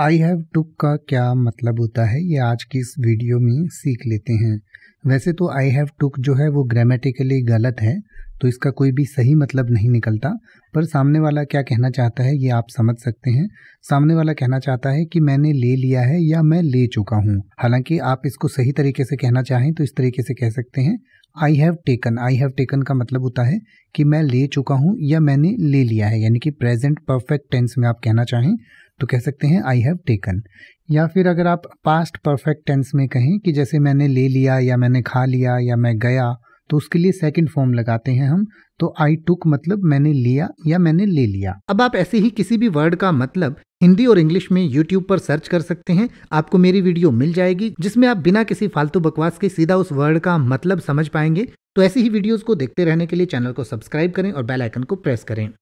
I have took का क्या मतलब होता है ये आज की इस वीडियो में सीख लेते हैं वैसे तो आई हैव टुक जो है वो ग्रामेटिकली गलत है तो इसका कोई भी सही मतलब नहीं निकलता पर सामने वाला क्या कहना चाहता है ये आप समझ सकते हैं सामने वाला कहना चाहता है कि मैंने ले लिया है या मैं ले चुका हूँ हालांकि आप इसको सही तरीके से कहना चाहें तो इस तरीके से कह सकते हैं I have taken I have taken का मतलब होता है कि मैं ले चुका हूँ या मैंने ले लिया है यानी कि प्रेजेंट परफेक्ट टेंस में आप कहना चाहें तो कह सकते हैं आई हैव टेकन या फिर अगर आप पास्ट परफेक्ट टेंस में कहें कि जैसे मैंने ले लिया या मैंने खा लिया या मैं गया तो उसके लिए सेकंड फॉर्म लगाते हैं हम तो आई टुक मतलब मैंने लिया या मैंने ले लिया अब आप ऐसे ही किसी भी वर्ड का मतलब हिंदी और इंग्लिश में यूट्यूब पर सर्च कर सकते हैं आपको मेरी वीडियो मिल जाएगी जिसमें आप बिना किसी फालतू बकवास के सीधा उस वर्ड का मतलब समझ पाएंगे तो ऐसी ही वीडियोस को देखते रहने के लिए चैनल को सब्सक्राइब करें और बेल आइकन को प्रेस करें